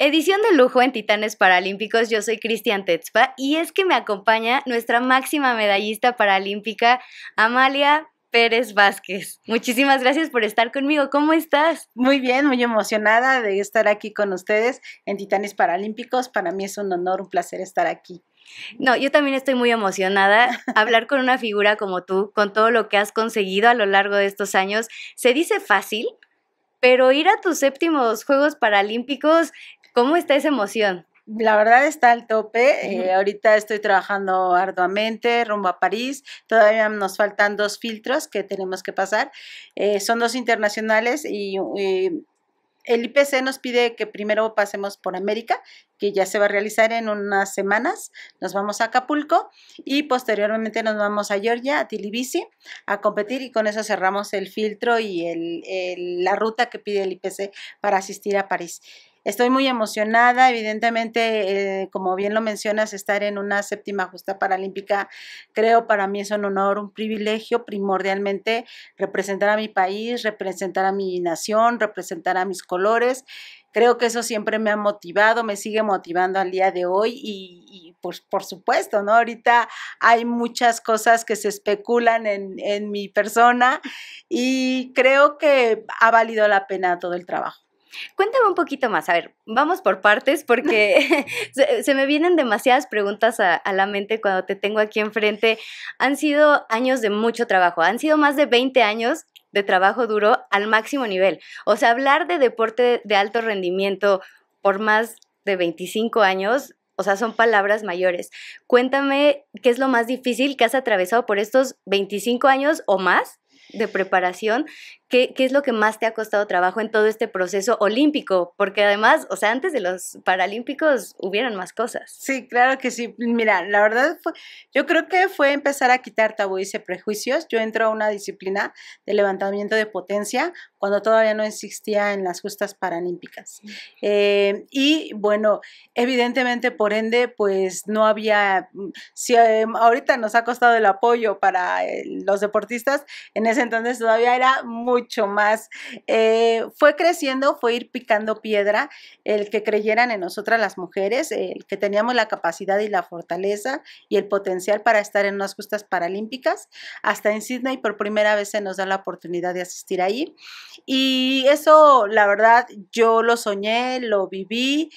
Edición de lujo en Titanes Paralímpicos, yo soy Cristian Tetzpa y es que me acompaña nuestra máxima medallista paralímpica, Amalia Pérez Vázquez. Muchísimas gracias por estar conmigo. ¿Cómo estás? Muy bien, muy emocionada de estar aquí con ustedes en Titanes Paralímpicos. Para mí es un honor, un placer estar aquí. No, yo también estoy muy emocionada. Hablar con una figura como tú, con todo lo que has conseguido a lo largo de estos años, se dice fácil, pero ir a tus séptimos Juegos Paralímpicos ¿Cómo está esa emoción? La verdad está al tope. Eh, ahorita estoy trabajando arduamente rumbo a París. Todavía nos faltan dos filtros que tenemos que pasar. Eh, son dos internacionales y, el IPC nos pide que primero pasemos por América, que ya se va a realizar en unas semanas. Nos vamos a Acapulco y posteriormente nos vamos a Georgia, a Tbilisi, a competir y con eso cerramos el filtro y la ruta que pide el IPC para asistir a París. Estoy muy emocionada, evidentemente, eh, como bien lo mencionas, estar en una séptima justa paralímpica, creo para mí es un honor, un privilegio, primordialmente representar a mi país, representar a mi nación, representar a mis colores. Creo que eso siempre me ha motivado, me sigue motivando al día de hoy y, pues, por, supuesto, ¿no? Ahorita hay muchas cosas que se especulan en mi persona y creo que ha valido la pena todo el trabajo. Cuéntame un poquito más, a ver, vamos por partes porque se, me vienen demasiadas preguntas a, a, la mente cuando te tengo aquí enfrente. Han sido años de mucho trabajo, han sido más de 20 años de trabajo duro al máximo nivel. O sea, hablar de deporte de alto rendimiento por más de 25 años, o sea, son palabras mayores. Cuéntame qué es lo más difícil que has atravesado por estos 25 años o más de preparación ¿Qué, es lo que más te ha costado trabajo en todo este proceso olímpico? Porque además, o sea, antes de los Paralímpicos hubieran más cosas. Sí, claro que sí. Mira, la verdad fue, yo creo que fue empezar a quitar tabúes y prejuicios. Yo entro a una disciplina de levantamiento de potencia cuando todavía no existía en las justas paralímpicas. Eh, y bueno, evidentemente, por ende, pues no había, mm, si eh, ahorita nos ha costado el apoyo para eh, los deportistas, en ese entonces todavía era muy mucho más. Eh, fue creciendo, fue ir picando piedra, el que creyeran en nosotras las mujeres, el que teníamos la capacidad y la fortaleza y el potencial para estar en unas justas paralímpicas. Hasta en Sydney por primera vez se nos da la oportunidad de asistir ahí. Y eso, la verdad, yo lo soñé, lo viví.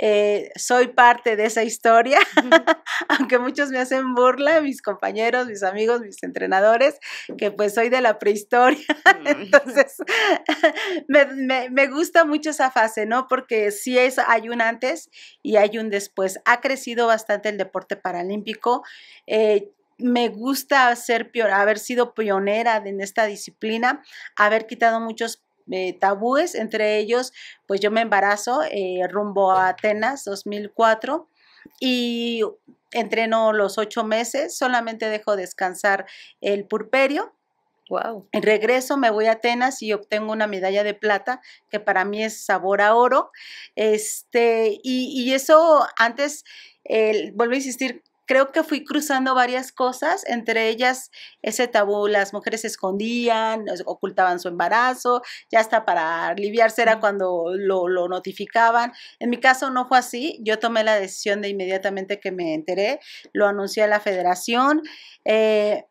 Eh, soy parte de esa historia, aunque muchos me hacen burla, mis compañeros, mis amigos, mis entrenadores, que pues soy de la prehistoria. Entonces, me, gusta mucho esa fase, ¿no? Porque sí es, hay un antes y hay un después. Ha crecido bastante el deporte paralímpico. Eh, me gusta ser haber sido pionera en esta disciplina, haber quitado muchos eh, tabúes, entre ellos, pues yo me embarazo eh, rumbo a Atenas 2004 y entreno los ocho meses, solamente dejo descansar el purperio. En regreso me voy a Atenas y obtengo una medalla de plata, que para mí es sabor a oro. Este, y, eso antes, vuelvo a insistir, creo que fui cruzando varias cosas, entre ellas ese tabú, las mujeres se escondían, ocultaban su embarazo, ya hasta para aliviarse era cuando lo, notificaban. En mi caso no fue así, yo tomé la decisión de inmediatamente que me enteré, lo anuncié a la federación. Eh,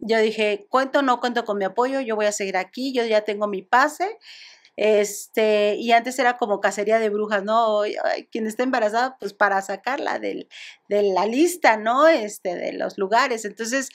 yo dije, cuento o no cuento con mi apoyo, yo voy a seguir aquí, yo ya tengo mi pase. Este, y antes era como cacería de brujas, ¿no? Quien está embarazada, pues para sacarla de la lista, ¿no? Este, de los lugares. Entonces,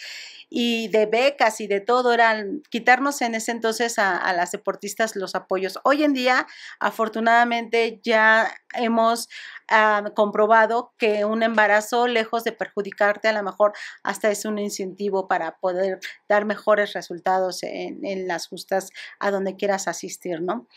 y de becas y de todo, eran quitarnos en ese entonces a, las deportistas los apoyos. Hoy en día, afortunadamente, ya hemos ah, comprobado que un embarazo, lejos de perjudicarte, a lo mejor hasta es un incentivo para poder dar mejores resultados en, las justas a donde quieras asistir, ¿no?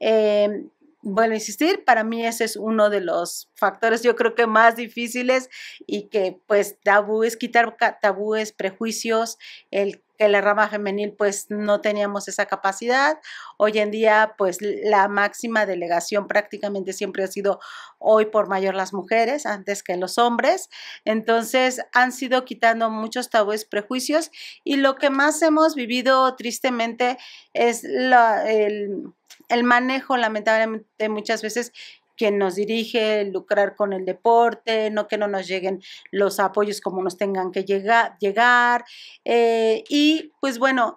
Em, bueno, insistir, para mí ese es uno de los factores yo creo que más difíciles y que pues tabúes, quitar tabúes, prejuicios, el que la rama femenil pues no teníamos esa capacidad. Hoy en día pues la máxima delegación prácticamente siempre ha sido hoy por mayor las mujeres antes que los hombres. Entonces han sido quitando muchos tabúes, prejuicios y lo que más hemos vivido tristemente es la, el el manejo, lamentablemente, muchas veces quien nos dirige, lucrar con el deporte, no que no nos lleguen los apoyos como nos tengan que llegar. Eh, y pues bueno,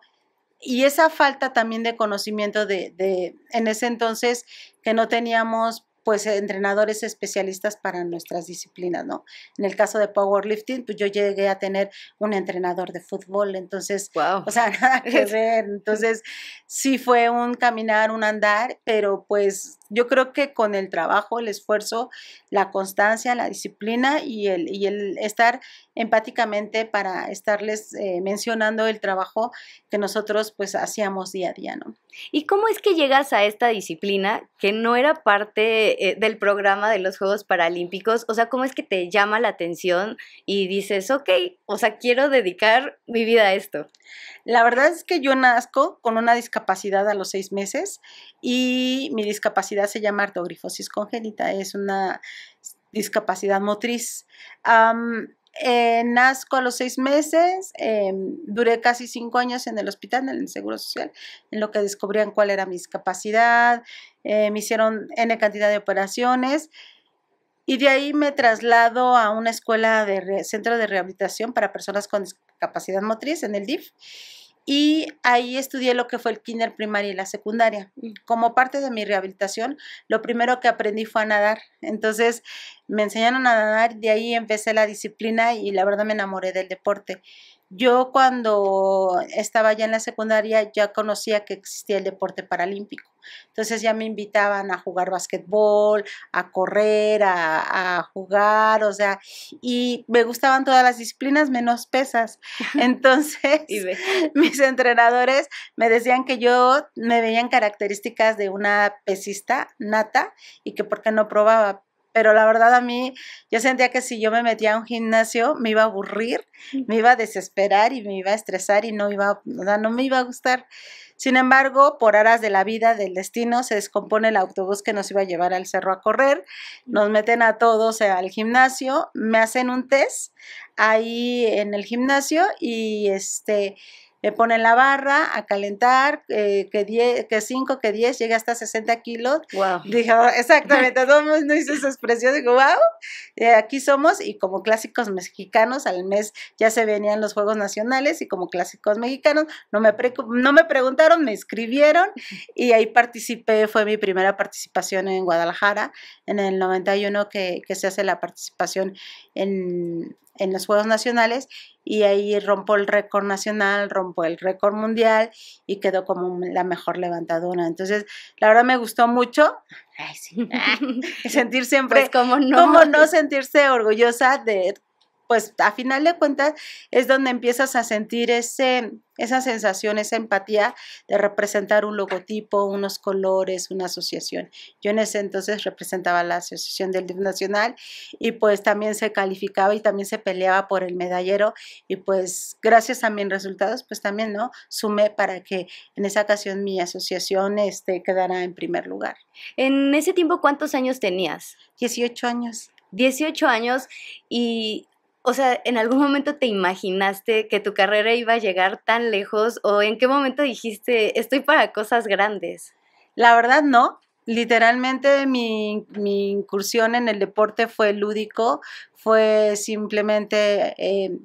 y esa falta también de conocimiento de, de, en ese entonces que no teníamos pues entrenadores especialistas para nuestras disciplinas, ¿no? En el caso de powerlifting, pues yo llegué a tener un entrenador de fútbol, entonces, wow. o sea, nada que ver, entonces sí fue un caminar, un andar, pero pues yo creo que con el trabajo, el esfuerzo, la constancia, la disciplina y el, el estar empáticamente para estarles eh, mencionando el trabajo que nosotros pues hacíamos día a día, ¿no? ¿Y cómo es que llegas a esta disciplina que no era parte eh, del programa de los Juegos Paralímpicos? O sea, ¿cómo es que te llama la atención y dices, ok, o sea, quiero dedicar mi vida a esto? La verdad es que yo nazco con una discapacidad a los seis meses y mi discapacidad se llama artogrifosis congénita, es una discapacidad motriz. Um, nazco a los seis meses, em, duré casi cinco años en el hospital, en el Seguro Social, en lo que descubrían cuál era mi discapacidad, eh, me hicieron N cantidad de operaciones y de ahí me traslado a una escuela de centro de rehabilitación para personas con discapacidad motriz en el DIF y ahí estudié lo que fue el kinder primaria y la secundaria. Mm. Como parte de mi rehabilitación, lo primero que aprendí fue a nadar. Entonces me enseñaron a nadar, de ahí empecé la disciplina y la verdad me enamoré del deporte. Yo cuando estaba ya en la secundaria ya conocía que existía el deporte paralímpico. Entonces ya me invitaban a jugar basquetbol, a correr, a, jugar, o sea, y me gustaban todas las disciplinas menos pesas. Entonces mis entrenadores me decían que yo me veían características de una pesista nata y que porque no probaba, pero la verdad a mí yo sentía que si yo me metía a un gimnasio me iba a aburrir, me iba a desesperar y me iba a estresar y no iba, no me iba a gustar. Sin embargo, por aras de la vida, del destino, se descompone el autobús que nos iba a llevar al cerro a correr, nos meten a todos eh, al gimnasio, me hacen un test ahí en el gimnasio y este le ponen la barra a calentar, eh, que que 5, que 10, llegue hasta 60 kilos. Wow. Dije, exactamente, no hice mundo hizo esa wow, eh, aquí somos y como clásicos mexicanos, al mes ya se venían los Juegos Nacionales y como clásicos mexicanos, no me, pre no me preguntaron, me escribieron y ahí participé, fue mi primera participación en Guadalajara en el 91 que, que se hace la participación en, en los Juegos Nacionales y ahí rompo el récord nacional, rompo el récord mundial y quedó como la mejor levantadora. Entonces, la verdad me gustó mucho. sentir siempre, pues, como no sentirse orgullosa de pues a final de cuentas es donde empiezas a sentir ese, esa sensación, esa empatía de representar un logotipo, unos colores, una asociación. Yo en ese entonces representaba la Asociación del DIF Nacional y pues también se calificaba y también se peleaba por el medallero y pues gracias a mis resultados pues también, ¿no? Sumé para que en esa ocasión mi asociación este, quedara en primer lugar. En ese tiempo, ¿cuántos años tenías? 18 años. 18 años y o sea, ¿en algún momento te imaginaste que tu carrera iba a llegar tan lejos o en qué momento dijiste, estoy para cosas grandes? La verdad no. Literalmente mi, incursión en el deporte fue lúdico, fue simplemente eh,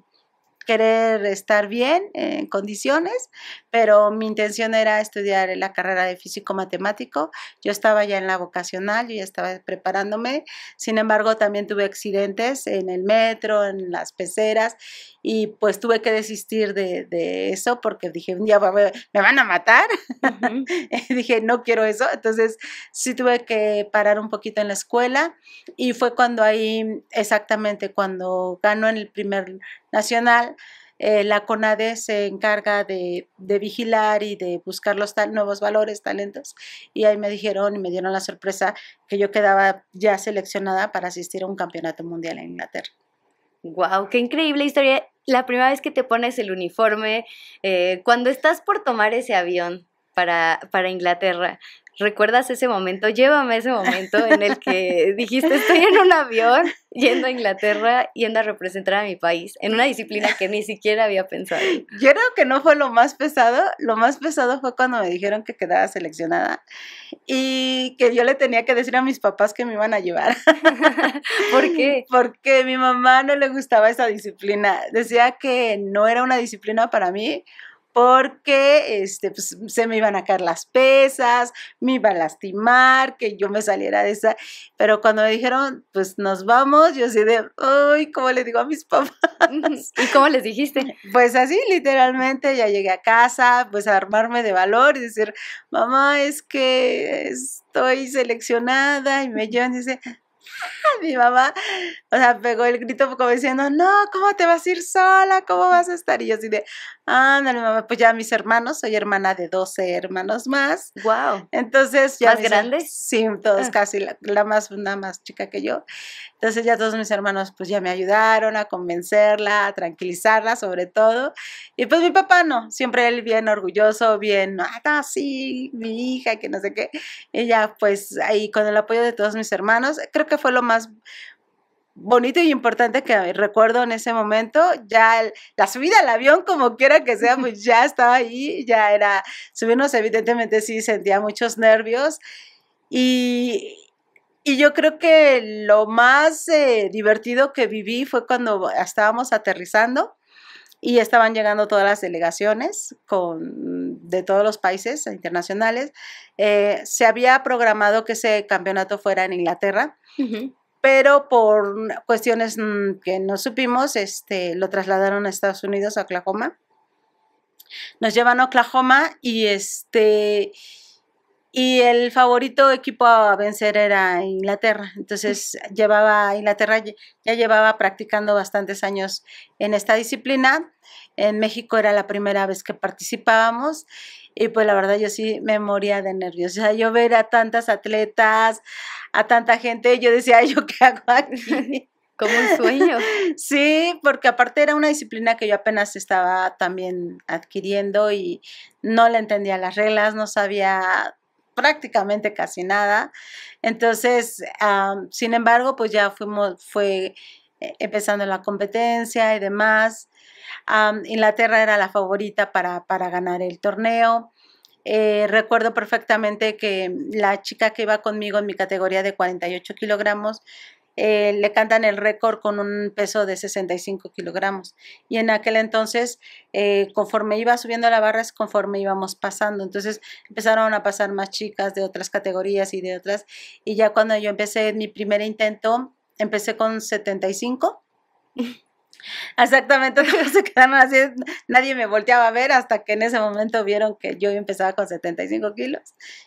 querer estar bien en condiciones, pero mi intención era estudiar la carrera de físico matemático. Yo estaba ya en la vocacional, yo ya estaba preparándome. Sin embargo, también tuve accidentes en el metro, en las peceras y pues tuve que desistir de, eso porque dije, un día me van a matar. dije, no quiero eso. Entonces, sí tuve que parar un poquito en la escuela y fue cuando ahí, exactamente cuando ganó en el primer nacional, eh, la CONADE se encarga de, vigilar y de buscar los nuevos valores, talentos. Y ahí me dijeron y me dieron la sorpresa que yo quedaba ya seleccionada para asistir a un campeonato mundial en Inglaterra. ¡Wow! ¡Qué increíble historia! La primera vez que te pones el uniforme, eh, cuando estás por tomar ese avión para, para Inglaterra, ¿Recuerdas ese momento? Llévame ese momento en el que dijiste, estoy en un avión yendo a Inglaterra, yendo a representar a mi país, en una disciplina que ni siquiera había pensado. Yo creo que no fue lo más pesado, lo más pesado fue cuando me dijeron que quedaba seleccionada y que yo le tenía que decir a mis papás que me iban a llevar. ¿Por qué? Porque mi mamá no le gustaba esa disciplina, decía que no era una disciplina para mí porque este, pues, se me iban a caer las pesas, me iba a lastimar, que yo me saliera de esa. Pero cuando me dijeron, pues nos vamos, yo así de, uy ¿cómo le digo a mis papás? ¿Y cómo les dijiste? Pues así, literalmente, ya llegué a casa, pues a armarme de valor y decir, mamá, es que estoy seleccionada y me llevan y dice, mi mamá, o sea, pegó el grito como diciendo, no, ¿cómo te vas a ir sola? ¿Cómo vas a estar? Y yo así de, ándale, mamá, pues ya mis hermanos, soy hermana de 12 hermanos más. Wow. Entonces ya... ¿Más grandes? Sí, todos ah. casi, la, más, una más chica que yo. Entonces ya todos mis hermanos pues ya me ayudaron a convencerla, a tranquilizarla sobre todo. Y pues mi papá no, siempre él bien orgulloso, bien, ah, sí, mi hija, que no sé qué. Ella pues ahí con el apoyo de todos mis hermanos, creo que fue fue lo más bonito y importante que recuerdo en ese momento. Ya la subida al avión, como quiera que sea, pues ya estaba ahí, ya era subirnos, evidentemente sí sentía muchos nervios. Y, y yo creo que lo más eh, divertido que viví fue cuando estábamos aterrizando y estaban llegando todas las delegaciones con, de todos los países internacionales. Eh, se había programado que ese campeonato fuera en Inglaterra, pero por cuestiones mm, que no supimos, este, lo trasladaron a Estados Unidos, a Oklahoma. Nos llevan a Oklahoma y este y el favorito equipo a vencer era Inglaterra. Entonces llevaba Inglaterra ya llevaba practicando bastantes años en esta disciplina. En México era la primera vez que participábamos y pues la verdad yo sí me moría de nervios. O sea, yo ver a tantas atletas, a tanta gente, yo decía, ¿yo qué hago aquí? Como un sueño. Sí, porque aparte era una disciplina que yo apenas estaba también adquiriendo y no le entendía las reglas, no sabía prácticamente casi nada. Entonces, sin embargo, pues ya fuimos, fue eh, empezando la competencia y demás. Inglaterra era la favorita para, ganar el torneo. Eh, recuerdo perfectamente que la chica que iba conmigo en mi categoría de 48 kilogramos eh, le cantan el récord con un peso de 65 kilogramos. Y en aquel entonces, eh, conforme iba subiendo la barra, es conforme íbamos pasando. Entonces empezaron a pasar más chicas de otras categorías y de otras. Y ya cuando yo empecé mi primer intento, empecé con 75. Exactamente, todos se quedaron así, nadie me volteaba a ver hasta que en ese momento vieron que yo empezaba con 75 kilos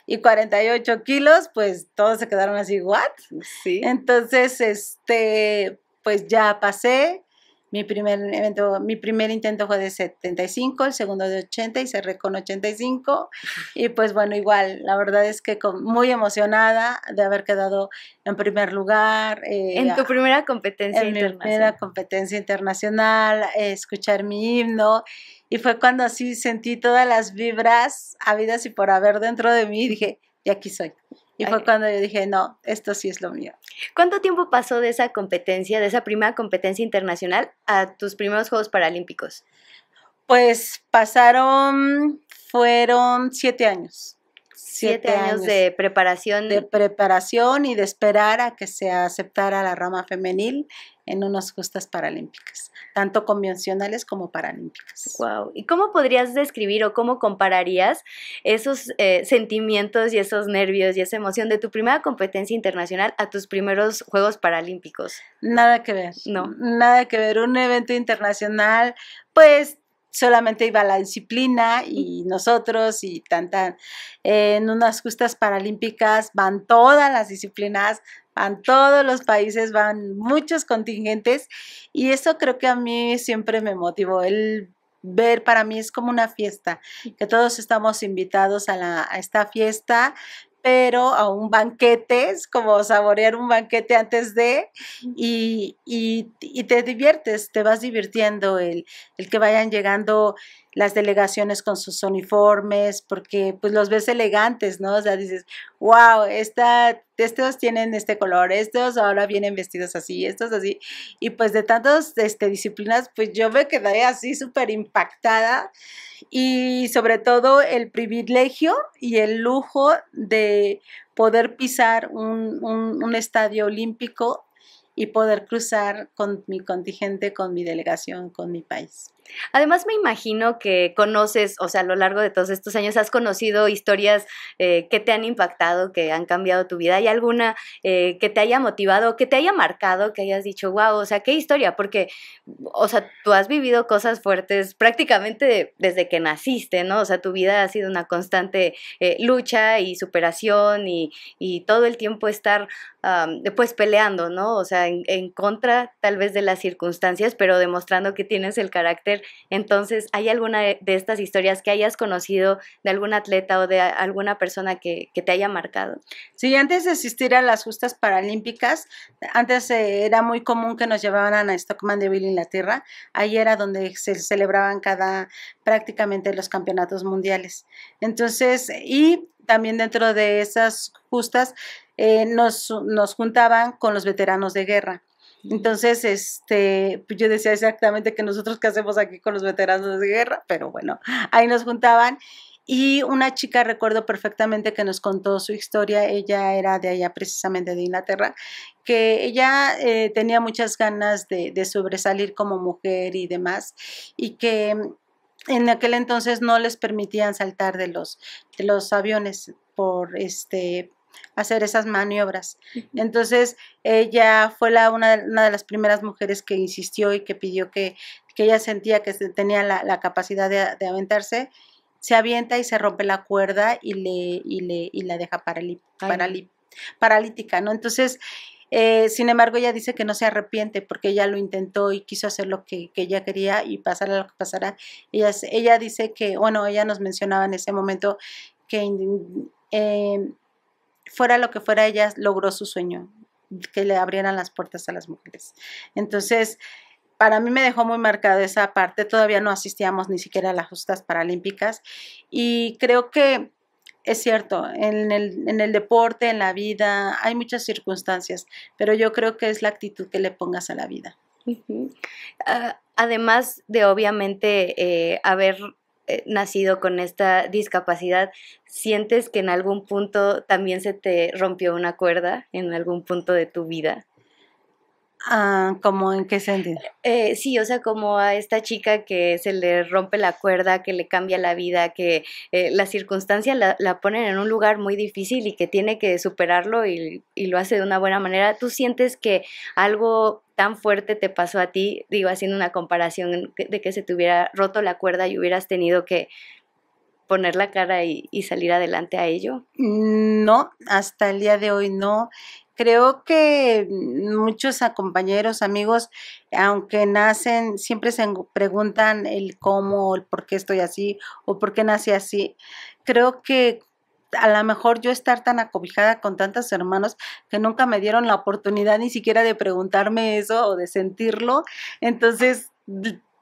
y 48 kilos, pues todos se quedaron así, ¿what? Sí. Entonces, este, pues ya pasé, mi primer evento, mi primer intento fue de 75, el segundo de 80 y cerré con 85. Y pues bueno, igual, la verdad es que muy emocionada de haber quedado en primer lugar. Eh, en tu primera competencia en internacional. primera competencia internacional, eh, escuchar mi himno. Y fue cuando así sentí todas las vibras habidas y por haber dentro de mí. Dije, y aquí soy. Y fue cuando yo dije, no, esto sí es lo mío. ¿Cuánto tiempo pasó de esa competencia, de esa primera competencia internacional, a tus primeros Juegos Paralímpicos? Pues pasaron, fueron siete años. Siete, años, de preparación. De preparación y de esperar a que se aceptara la rama femenil en unas justas paralímpicas, tanto convencionales como paralímpicas. Wow. ¿Y cómo podrías describir o cómo compararías esos eh, sentimientos y esos nervios y esa emoción de tu primera competencia internacional a tus primeros Juegos Paralímpicos? Nada que ver. No. Nada que ver. Un evento internacional, pues solamente iba la disciplina y nosotros y tan, tan. en unas justas paralímpicas van todas las disciplinas, a todos los países van muchos contingentes y eso creo que a mí siempre me motivó. El ver para mí es como una fiesta, que todos estamos invitados a, la, esta fiesta, pero a un banquete, es como saborear un banquete antes de, y, y, te diviertes, te vas divirtiendo, el, el que vayan llegando las delegaciones con sus uniformes, porque pues los ves elegantes, ¿no? O sea, dices, wow, estos tienen este color, estos ahora vienen vestidos así, estos así. Y pues de tantas este, disciplinas, pues yo me quedé así súper impactada y sobre todo el privilegio y el lujo de poder pisar un estadio olímpico y poder cruzar con mi contingente, con mi delegación, con mi país. Además, me imagino que conoces, o sea, a lo largo de todos estos años has conocido historias eh, que te han impactado, que han cambiado tu vida. ¿Hay alguna eh, que te haya motivado, que te haya marcado, que hayas dicho, wow, o sea, qué historia? Porque, o sea, tú has vivido cosas fuertes prácticamente desde que naciste, ¿no? O sea, tu vida ha sido una constante eh, lucha y superación y, todo el tiempo estar, pues, peleando, ¿no? O sea, en contra tal vez de las circunstancias, pero demostrando que tienes el carácter entonces, ¿hay alguna de estas historias que hayas conocido de algún atleta o de alguna persona que, te haya marcado? Sí, antes de asistir a las justas paralímpicas, antes eh, era muy común que nos llevaban a Stockman de la Inglaterra. Ahí era donde se celebraban cada prácticamente los campeonatos mundiales. Entonces, y también dentro de esas justas eh, nos juntaban con los veteranos de guerra. Entonces, este, pues, yo decía exactamente que nosotros qué hacemos aquí con los veteranos de guerra, pero bueno, ahí nos juntaban. Y una chica, recuerdo perfectamente que nos contó su historia, ella era de allá precisamente de Inglaterra, que ella eh, tenía muchas ganas de, sobresalir como mujer y demás, y que en aquel entonces no les permitían saltar de los, de los aviones por este hacer esas maniobras. Entonces, ella fue la, una, de las primeras mujeres que insistió y que pidió que, ella sentía que tenía la, capacidad de, aventarse, se avienta y se rompe la cuerda y, le, y, le, y la deja paralítica, ¿no? Entonces, eh, sin embargo, ella dice que no se arrepiente porque ella lo intentó y quiso hacer lo que, ella quería y pasará lo que pasará Ella, ella dice que, bueno, ella nos mencionaba en ese momento que eh, fuera lo que fuera, ella logró su sueño, que le abrieran las puertas a las mujeres. Entonces, para mí me dejó muy marcada esa parte, todavía no asistíamos ni siquiera a las justas paralímpicas y creo que es cierto, en el, deporte, en la vida, hay muchas circunstancias, pero yo creo que es la actitud que le pongas a la vida. Ah, además de obviamente eh, haber eh, nacido con esta discapacidad, ¿sientes que en algún punto también se te rompió una cuerda en algún punto de tu vida? Ah, ¿Cómo en qué sentido? Eh, sí, o sea, como a esta chica que se le rompe la cuerda, que le cambia la vida, que eh, las circunstancias la, la, ponen en un lugar muy difícil y que tiene que superarlo y, y, lo hace de una buena manera. ¿Tú sientes que algo tan fuerte te pasó a ti, digo, haciendo una comparación de que se te hubiera roto la cuerda y hubieras tenido que poner la cara y, salir adelante a ello? Mm, no, hasta el día de hoy no creo que muchos compañeros, amigos, aunque nacen, siempre se preguntan el cómo, el por qué estoy así o por qué nací así. Creo que a lo mejor yo estar tan acobijada con tantos hermanos que nunca me dieron la oportunidad ni siquiera de preguntarme eso o de sentirlo. Entonces,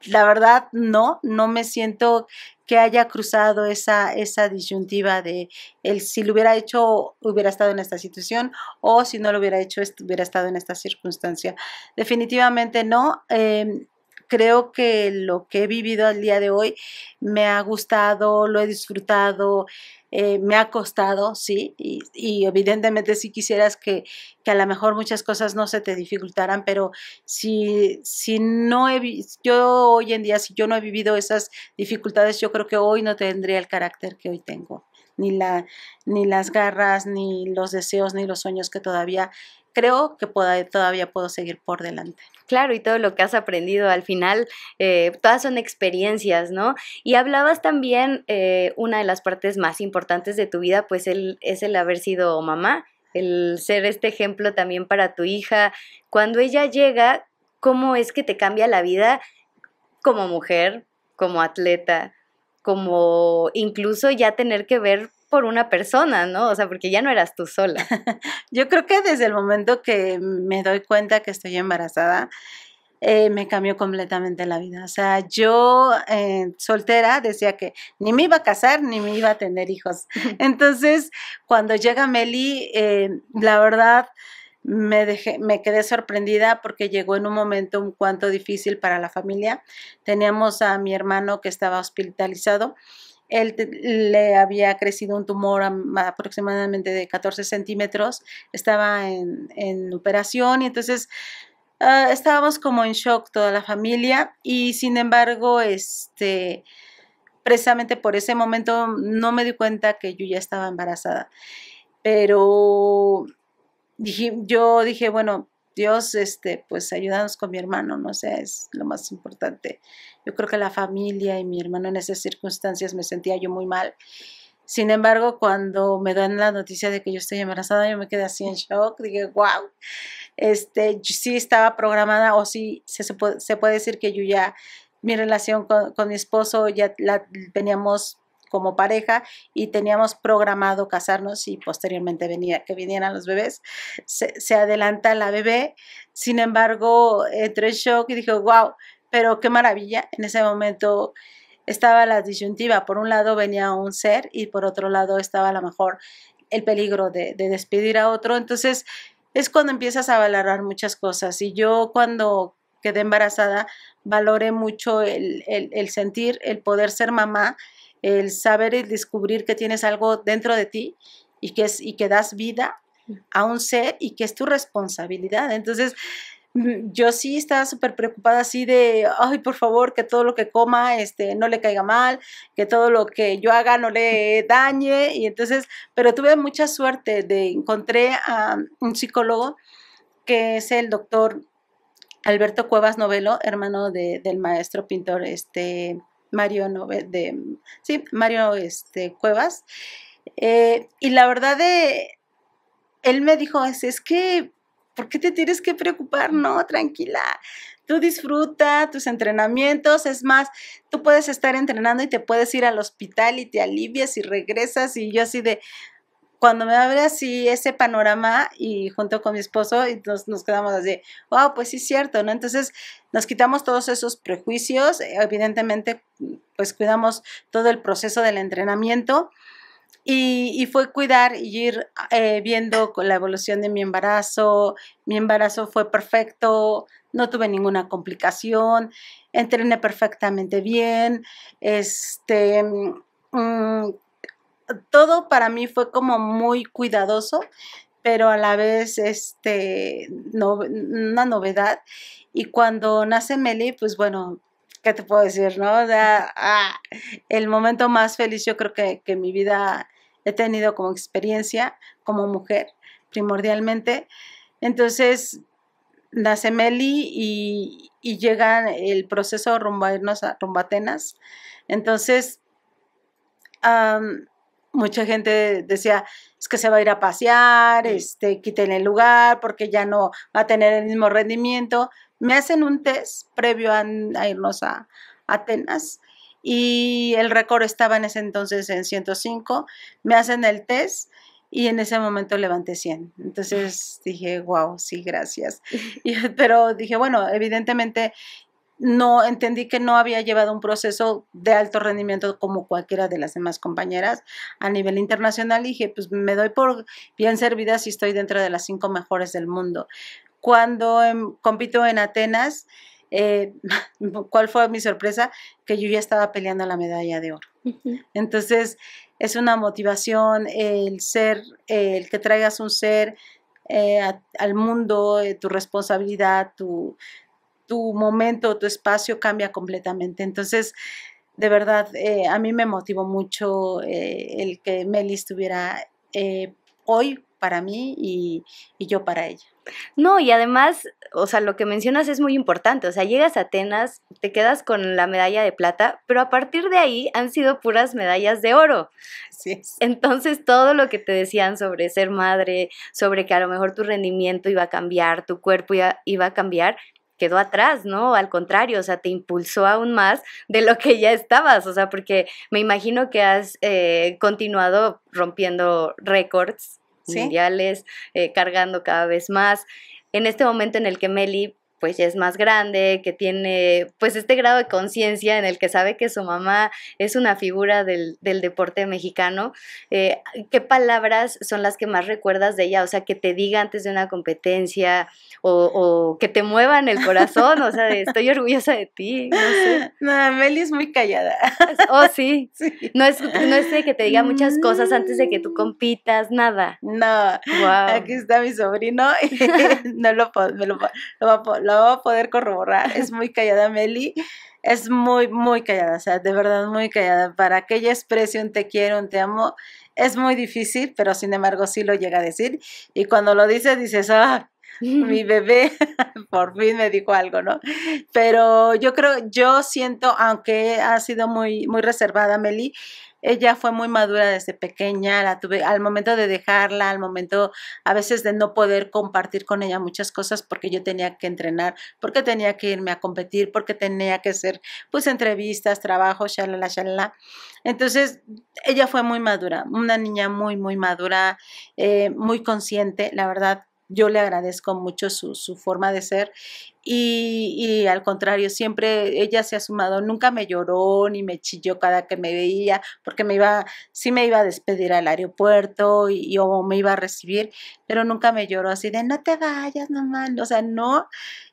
la verdad, no, no me siento que haya cruzado esa, esa disyuntiva de el, si lo hubiera hecho, hubiera estado en esta situación o si no lo hubiera hecho, hubiera estado en esta circunstancia. Definitivamente no. Em, creo que lo que he vivido al día de hoy me ha gustado, lo he disfrutado, eh, me ha costado, sí, y, evidentemente si quisieras que, a lo mejor muchas cosas no se te dificultaran, pero si, si no he, yo hoy en día, si yo no he vivido esas dificultades, yo creo que hoy no tendría el carácter que hoy tengo. Ni, la, ni las garras, ni los deseos, ni los sueños que todavía creo que todavía puedo seguir por delante. Claro, y todo lo que has aprendido al final, eh, todas son experiencias, ¿no? Y hablabas también, eh, una de las partes más importantes de tu vida, pues es el haber sido mamá, el ser este ejemplo también para tu hija. Cuando ella llega, ¿cómo es que te cambia la vida como mujer, como atleta, como incluso ya tener que ver por una persona, ¿no? O sea, porque ya no eras tú sola. Yo creo que desde el momento que me doy cuenta que estoy embarazada, eh, me cambió completamente la vida. O sea, yo eh, soltera decía que ni me iba a casar ni me iba a tener hijos. Entonces, cuando llega Meli, eh, la verdad... Me, dejé, me quedé sorprendida porque llegó en un momento un cuanto difícil para la familia. Teníamos a mi hermano que estaba hospitalizado él le había crecido un tumor aproximadamente de 14 centímetros, estaba en, operación y entonces ah, estábamos como en shock toda la familia y sin embargo, este, precisamente por ese momento no me di cuenta que yo ya estaba embarazada, pero yo dije, bueno, Dios, este, pues ayúdanos con mi hermano, no sé, es lo más importante. Yo creo que la familia y mi hermano en esas circunstancias me sentía yo muy mal. Sin embargo, cuando me dan la noticia de que yo estoy embarazada, yo me quedé así en shock. Dije, wow, este, sí estaba programada o sí se, puede, se puede, decir que yo ya, mi relación con, con mi esposo ya la teníamos como pareja y teníamos programado casarnos y posteriormente venía, que vinieran los bebés. Se, se adelanta la bebé, sin embargo, entré en shock y dije, wow, pero qué maravilla, en ese momento estaba la disyuntiva. Por un lado venía un ser y por otro lado estaba a lo mejor el peligro de, despedir a otro. Entonces es cuando empiezas a valorar muchas cosas. Y yo cuando quedé embarazada valoré mucho el, el sentir, el poder ser mamá, el saber y descubrir que tienes algo dentro de ti y que, es, y que das vida a un ser y que es tu responsabilidad. Entonces, yo sí estaba súper preocupada así de, ay, por favor, que todo lo que coma este, no le caiga mal, que todo lo que yo haga no le dañe. Y entonces, pero tuve mucha suerte de encontré a un psicólogo que es el doctor Alberto Cuevas Novelo, hermano del maestro pintor este, Mario, Nove, de, sí, Mario este, Cuevas. Eh, y la verdad de, él me dijo, es que ¿Por qué te tienes que preocupar? No, tranquila. Tú disfruta tus entrenamientos. Es más, tú puedes estar entrenando y te puedes ir al hospital y te alivias y regresas. Y yo así de, cuando me abre así ese panorama y junto con mi esposo y nos, quedamos así, wow, pues sí es cierto, ¿no? Entonces nos quitamos todos esos prejuicios, evidentemente pues cuidamos todo el proceso del entrenamiento y, fue cuidar y ir eh, viendo la evolución de mi embarazo. Mi embarazo fue perfecto, no tuve ninguna complicación, entrené perfectamente bien. Este, mm, todo para mí fue como muy cuidadoso pero a la vez este, no, una novedad. Y cuando nace Meli, pues bueno, ¿qué te puedo decir? No? Ah, el momento más feliz yo creo que, que mi vida he tenido como experiencia como mujer, primordialmente. Entonces, nace Meli y, llega el proceso rumbo a irnos a, rumbo Atenas. Entonces, mucha gente decía, es que se va a ir a pasear, este, quiten el lugar porque ya no va a tener el mismo rendimiento. Me hacen un test previo a, irnos a Atenas y el récord estaba en ese entonces en 105, me hacen el test y en ese momento levanté 100. Entonces dije, wow, sí, gracias. Y, pero dije, bueno, evidentemente no entendí que no había llevado un proceso de alto rendimiento como cualquiera de las demás compañeras a nivel internacional y dije, pues me doy por bien servida si estoy dentro de las cinco mejores del mundo. Cuando em, compito en Atenas, eh, ¿cuál fue mi sorpresa? Que yo ya estaba peleando la medalla de oro. Entonces, es una motivación el ser, el que traigas un ser eh, al mundo, eh, tu responsabilidad, tu, tu momento, tu espacio cambia completamente. Entonces, de verdad, a mí me motivó mucho el que Meli estuviera hoy para mí y, y yo para ella. No, y además, o sea, lo que mencionas es muy importante. O sea, llegas a Atenas, te quedas con la medalla de plata, pero a partir de ahí han sido puras medallas de oro. Sí. Entonces, todo lo que te decían sobre ser madre, sobre que a lo mejor tu rendimiento iba a cambiar, tu cuerpo iba a cambiar, quedó atrás, ¿no? Al contrario, o sea, te impulsó aún más de lo que ya estabas, o sea, porque me imagino que has eh, continuado rompiendo récords mundiales, eh, cargando cada vez más. En este momento en el que Meli pues ya es más grande, que tiene pues este grado de conciencia en el que sabe que su mamá es una figura del, deporte mexicano, eh, ¿qué palabras son las que más recuerdas de ella? O sea, que te diga antes de una competencia o, que te muevan el corazón, o sea, estoy orgullosa de ti, no sé. No, Meli es muy callada. Oh, sí. No, es, no es de que te diga muchas cosas antes de que tú mm. compitas, nada. No. Aquí está mi sobrino, no lo, puedo, me lo, puedo lo va a poder corroborar, es muy callada Meli, es muy, muy callada, o sea, de verdad muy callada. Para que ella exprese un te quiero, un te amo, es muy difícil, pero sin embargo sí lo llega a decir. Y cuando lo dice, dices, ah, mi bebé por fin me dijo algo, ¿no? Pero yo creo, yo siento, aunque ha sido muy, muy reservada, Meli, ella fue muy madura desde pequeña, la tuve al momento de dejarla, al momento a veces de no poder compartir con ella muchas cosas porque yo tenía que entrenar, porque tenía que irme a competir, porque tenía que hacer pues entrevistas, trabajo, shalala, shalala. Entonces, ella fue muy madura, una niña muy, muy madura, eh, muy consciente, la verdad, yo le agradezco mucho su, su forma de ser y, y, al contrario, siempre ella se ha sumado, nunca me lloró ni me chilló cada que me veía, porque me iba, sí me iba a despedir al aeropuerto y, me iba a recibir, pero nunca me lloró así de no te vayas, mamá, o sea, no,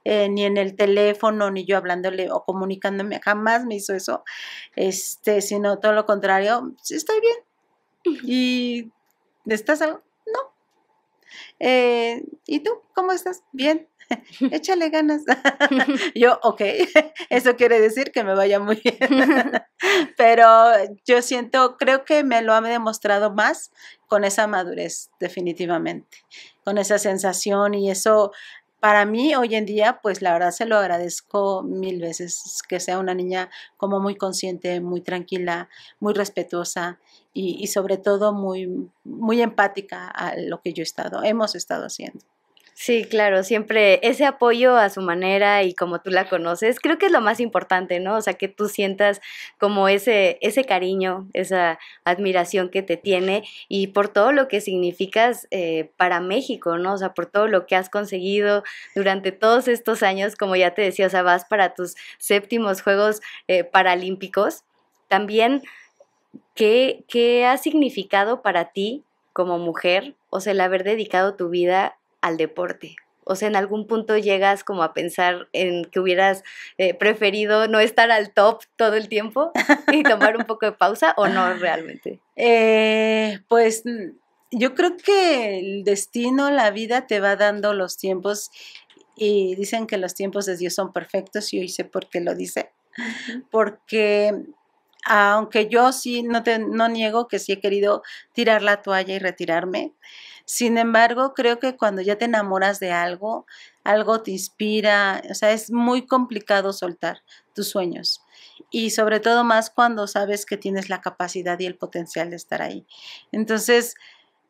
eh, ni en el teléfono, ni yo hablándole o comunicándome, jamás me hizo eso, este, sino todo lo contrario, estoy bien y ¿estás algo? Eh, ¿Y tú? ¿Cómo estás? Bien. Échale ganas. yo, ok, eso quiere decir que me vaya muy bien. Pero yo siento, creo que me lo ha demostrado más con esa madurez, definitivamente, con esa sensación y eso para mí hoy en día, pues la verdad se lo agradezco mil veces, que sea una niña como muy consciente, muy tranquila, muy respetuosa y, sobre todo muy, muy empática a lo que yo he estado, hemos estado haciendo. Sí, claro, siempre ese apoyo a su manera y como tú la conoces, creo que es lo más importante, ¿no? O sea, que tú sientas como ese, ese cariño, esa admiración que te tiene y por todo lo que significas eh, para México, ¿no? O sea, por todo lo que has conseguido durante todos estos años, como ya te decía, o sea, vas para tus séptimos Juegos eh, Paralímpicos. También, ¿qué, ¿qué ha significado para ti como mujer, o sea, el haber dedicado tu vida al deporte. O sea, en algún punto llegas como a pensar en que hubieras eh, preferido no estar al top todo el tiempo y tomar un poco de pausa o no realmente. Eh, pues mm, yo creo que el destino, la vida te va dando los tiempos y dicen que los tiempos de Dios son perfectos y yo por qué lo dice, porque aunque yo sí, no, no niego que sí he querido tirar la toalla y retirarme. Sin embargo, creo que cuando ya te enamoras de algo, algo te inspira, o sea, es muy complicado soltar tus sueños. Y sobre todo más cuando sabes que tienes la capacidad y el potencial de estar ahí. Entonces,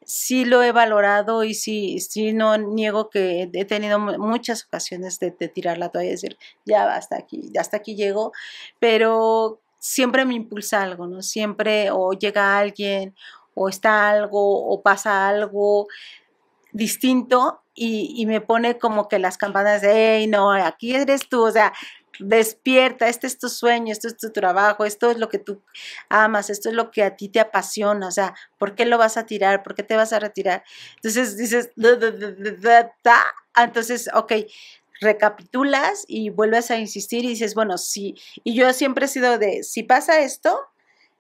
sí lo he valorado y sí, sí no niego que he tenido muchas ocasiones de, tirar la toalla y decir, ya hasta aquí, ya hasta aquí llego, pero siempre me impulsa algo, ¿no? Siempre o llega alguien o está algo o pasa algo distinto y, me pone como que las campanas de, hey, no, aquí eres tú, o sea, despierta, este es tu sueño, esto es tu trabajo, esto es lo que tú amas, esto es lo que a ti te apasiona, o sea, ¿por qué lo vas a tirar? ¿Por qué te vas a retirar? Entonces dices, entonces, ok, recapitulas y vuelves a insistir y dices, bueno, sí, y yo siempre he sido de, si pasa esto,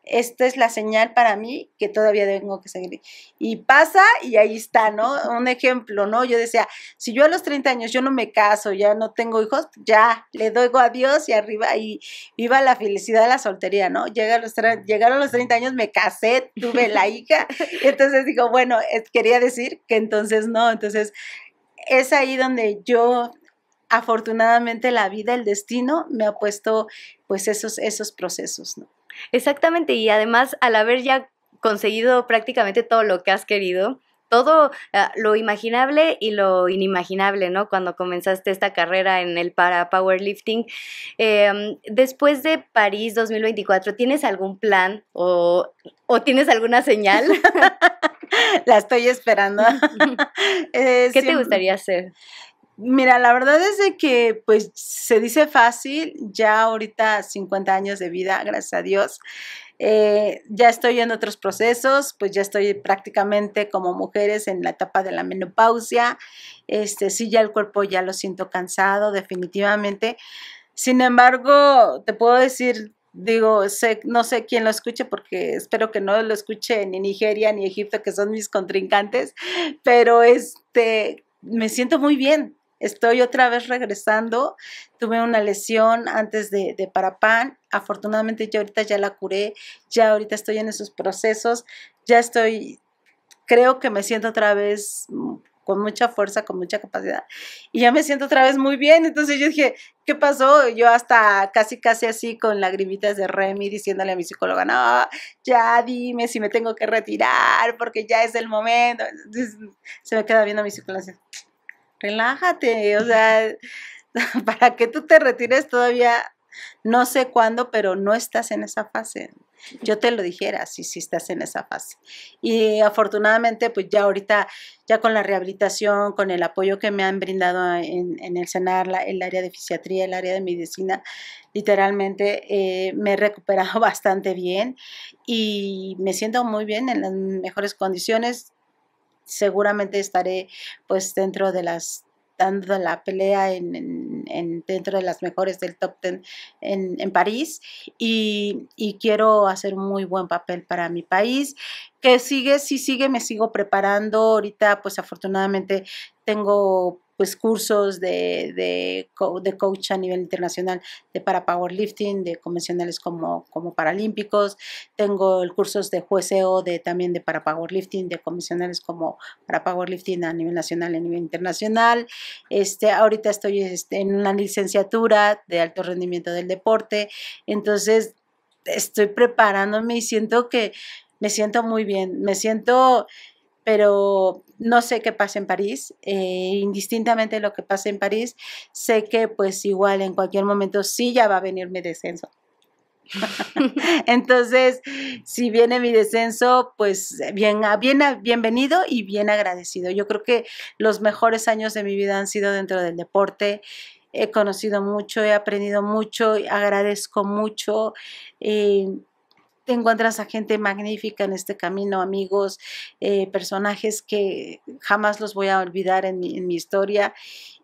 esta es la señal para mí que todavía tengo que seguir. Y pasa y ahí está, ¿no? Un ejemplo, ¿no? Yo decía, si yo a los 30 años yo no me caso, ya no tengo hijos, ya le doy a Dios y arriba y viva la felicidad de la soltería, ¿no? Llega a los llegaron los 30 años, me casé, tuve la hija, entonces digo, bueno, quería decir que entonces no, entonces es ahí donde yo afortunadamente la vida, el destino me ha puesto pues esos, esos procesos, ¿no? Exactamente, y además al haber ya conseguido prácticamente todo lo que has querido, todo ah, lo imaginable y lo inimaginable, ¿no? Cuando comenzaste esta carrera en el para powerlifting. Em, después de París 2024, ¿tienes algún plan o, tienes alguna señal? La estoy esperando. Eh, ¿Qué te gustaría hacer? Mira, la verdad es de que pues se dice fácil, ya ahorita 50 años de vida, gracias a Dios. Eh, ya estoy en otros procesos, pues ya estoy prácticamente como mujeres en la etapa de la menopausia. Este, sí, ya el cuerpo ya lo siento cansado, definitivamente. Sin embargo, te puedo decir, digo, sé, no sé quién lo escuche porque espero que no lo escuche ni Nigeria ni Egipto, que son mis contrincantes, pero este, me siento muy bien. Estoy otra vez regresando. Tuve una lesión antes de, de Parapan. Afortunadamente yo ahorita ya la curé. Ya ahorita estoy en esos procesos. Ya estoy, creo que me siento otra vez mm, con mucha fuerza, con mucha capacidad. Y ya me siento otra vez muy bien. Entonces yo dije, ¿qué pasó? Yo hasta casi, casi así con lagrimitas de Remy diciéndole a mi psicóloga, no, ya dime si me tengo que retirar porque ya es el momento. se me queda viendo mi psicóloga relájate, o sea, para que tú te retires todavía, no sé cuándo, pero no estás en esa fase. Yo te lo dijera si, si estás en esa fase. Y afortunadamente, pues ya ahorita, ya con la rehabilitación, con el apoyo que me han brindado en, el CENAR, el área de fisiatría, el área de medicina, literalmente eh, me he recuperado bastante bien y me siento muy bien en las mejores condiciones seguramente estaré pues dentro de las dando la pelea en, en, dentro de las mejores del top 10 en, París y, y, quiero hacer un muy buen papel para mi país. Que sigue, si sigue, me sigo preparando. Ahorita pues afortunadamente tengo pues cursos de, de, de, coach a nivel internacional de para powerlifting, de convencionales como, como paralímpicos. Tengo cursos de jueceo de, también de para powerlifting, de convencionales como para powerlifting a nivel nacional y a nivel internacional. Este, ahorita estoy este, en una licenciatura de alto rendimiento del deporte. Entonces, estoy preparándome y siento que me siento muy bien, me siento pero no sé qué pasa en París. Eh, indistintamente lo que pasa en París, sé que pues igual en cualquier momento sí ya va a venir mi descenso. Entonces, si viene mi descenso, pues bien, ah, bien, ah, bienvenido y bien agradecido. Yo creo que los mejores años de mi vida han sido dentro del deporte. He conocido mucho, he aprendido mucho, agradezco mucho. Eh, te encuentras a gente magnífica en este camino, amigos, eh, personajes que jamás los voy a olvidar en mi, historia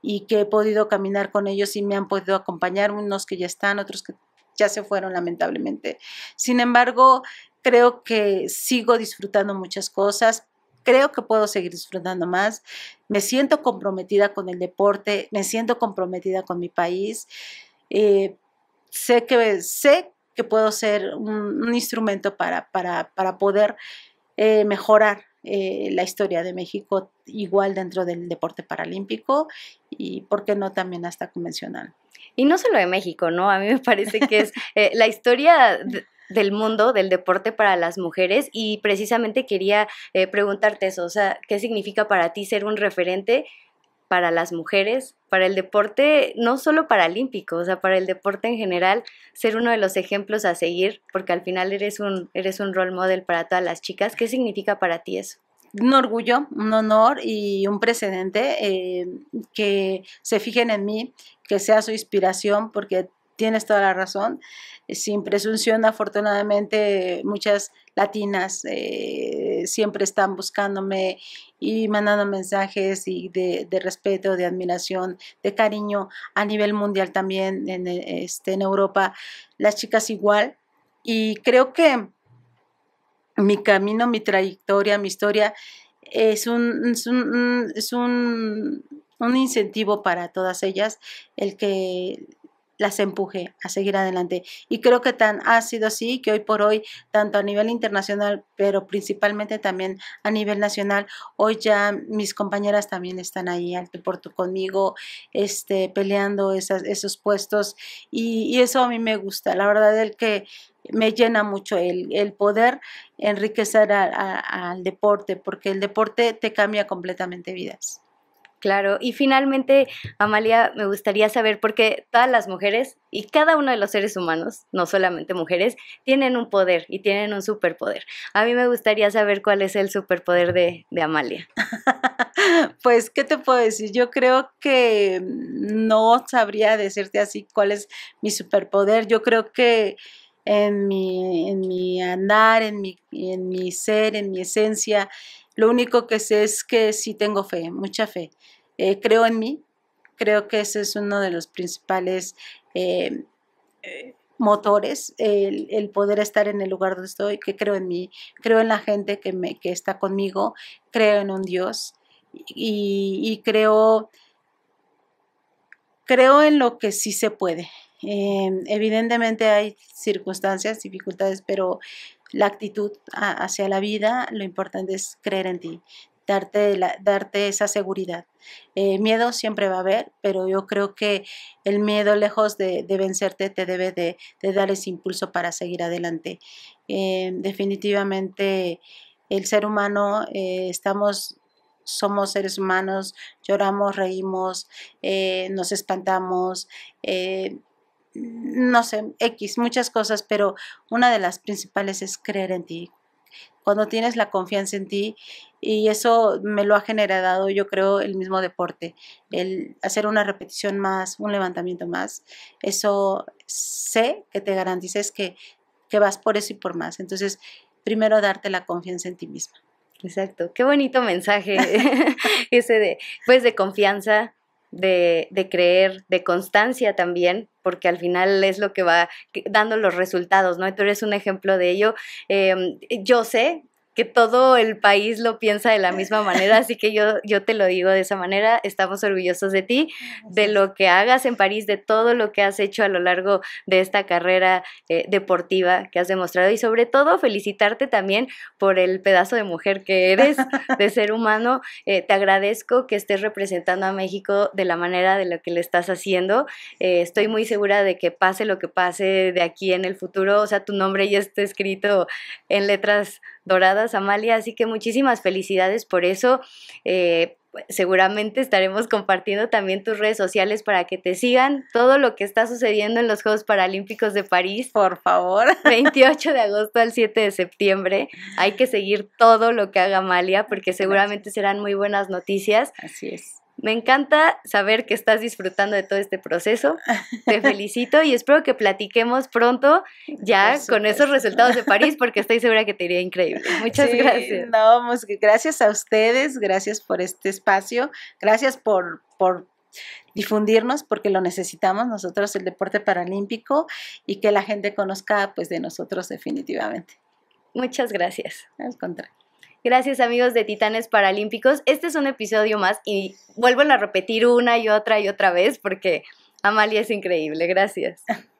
y que he podido caminar con ellos y me han podido acompañar, unos que ya están, otros que ya se fueron lamentablemente. Sin embargo, creo que sigo disfrutando muchas cosas. Creo que puedo seguir disfrutando más. Me siento comprometida con el deporte, me siento comprometida con mi país. Eh, sé que sé que puedo ser un, instrumento para, para, poder eh, mejorar eh, la historia de México igual dentro del deporte paralímpico y, ¿por qué no, también hasta convencional? Y no solo de México, ¿no? A mí me parece que es eh, la historia... del mundo del deporte para las mujeres y precisamente quería preguntarte eso, o sea, ¿qué significa para ti ser un referente para las mujeres, para el deporte, no solo paralímpico, o sea, para el deporte en general, ser uno de los ejemplos a seguir, porque al final eres un, eres un role model para todas las chicas. ¿Qué significa para ti eso? un orgullo, un honor y un precedente eh, que se fijen en mí, que sea su inspiración, porque tienes toda la razón. Sin presunción, afortunadamente, muchas latinas eh, siempre están buscándome y mandando mensajes y de, respeto, de admiración, de cariño a nivel mundial también en, e, este, en Europa. Las chicas igual. Y creo que mi camino, mi trayectoria, mi historia es un, un incentivo para todas ellas el que las empuje a seguir adelante. Y creo que tan ha sido así que hoy por hoy, tanto a nivel internacional, pero principalmente también a nivel nacional, hoy ya mis compañeras también están ahí al deporte conmigo, este, peleando esas, esos puestos. Y, eso a mí me gusta. La verdad es que me llena mucho el, poder enriquecer al deporte, porque el deporte te cambia completamente vidas. Claro, y finalmente, Amalia, me gustaría saber por qué todas las mujeres y cada uno de los seres humanos, no solamente mujeres, tienen un poder y tienen un superpoder. A mí me gustaría saber cuál es el superpoder de, Amalia. pues, ¿qué te puedo decir? Yo creo que no sabría decirte así cuál es mi superpoder. Yo creo que en mi, en mi andar, en mi, en mi ser, en mi esencia, lo único que sé es que sí tengo fe, mucha fe. Eh, creo en mí, creo que ese es uno de los principales eh, eh, motores, el, poder estar en el lugar donde estoy, que creo en mí, creo en la gente que, me, que está conmigo, creo en un Dios y, creo, creo en lo que sí se puede. evidentemente hay circunstancias, dificultades, pero la actitud hacia la vida, lo importante es creer en ti, darte, darte esa seguridad. Eh, miedo siempre va a haber, pero yo creo que el miedo, lejos de, vencerte, te debe de, dar ese impulso para seguir adelante. Eh, definitivamente, el ser humano, eh, estamos somos seres humanos, lloramos, reímos, nos espantamos, no sé, X, muchas cosas, pero una de las principales es creer en ti. Cuando tienes la confianza en ti, y eso me lo ha generado, yo creo, el mismo deporte, el hacer una repetición más, un levantamiento más, eso sé que te garantices que, que vas por eso y por más. Entonces, primero darte la confianza en ti misma. Exacto, qué bonito mensaje ese de, pues, de confianza, de, de, creer, de constancia también, porque al final es lo que va dando los resultados, ¿no? Tú eres un ejemplo de ello. Em, yo sé que todo el país lo piensa de la misma manera, así que yo, yo te lo digo de esa manera, estamos orgullosos de ti, de lo que hagas en París, de todo lo que has hecho a lo largo de esta carrera eh, deportiva que has demostrado y sobre todo felicitarte también por el pedazo de mujer que eres, de ser humano. Eh, te agradezco que estés representando a México de la manera de lo que le estás haciendo. Eh, estoy muy segura de que pase lo que pase de aquí en el futuro, o sea, tu nombre ya está escrito en letras doradas, Amalia. Así que muchísimas felicidades por eso. Eh, seguramente estaremos compartiendo también tus redes sociales para que te sigan todo lo que está sucediendo en los Juegos Paralímpicos de París. Por favor. 28 de agosto al 7 de septiembre. Hay que seguir todo lo que haga Amalia porque seguramente serán muy buenas noticias. Así es. Me encanta saber que estás disfrutando de todo este proceso. Te felicito y espero que platiquemos pronto ya con esos resultados de París porque estoy segura que te iría increíble. Muchas gracias. No, pues, gracias a ustedes, gracias por este espacio, gracias por, por difundirnos porque lo necesitamos nosotros el deporte paralímpico y que la gente conozca pues de nosotros definitivamente. Muchas gracias. Al contrario. Gracias amigos de Titanes Paralímpicos. Este es un episodio más y vuelvo a repetir una y otra y otra vez porque Amalia es increíble. Gracias.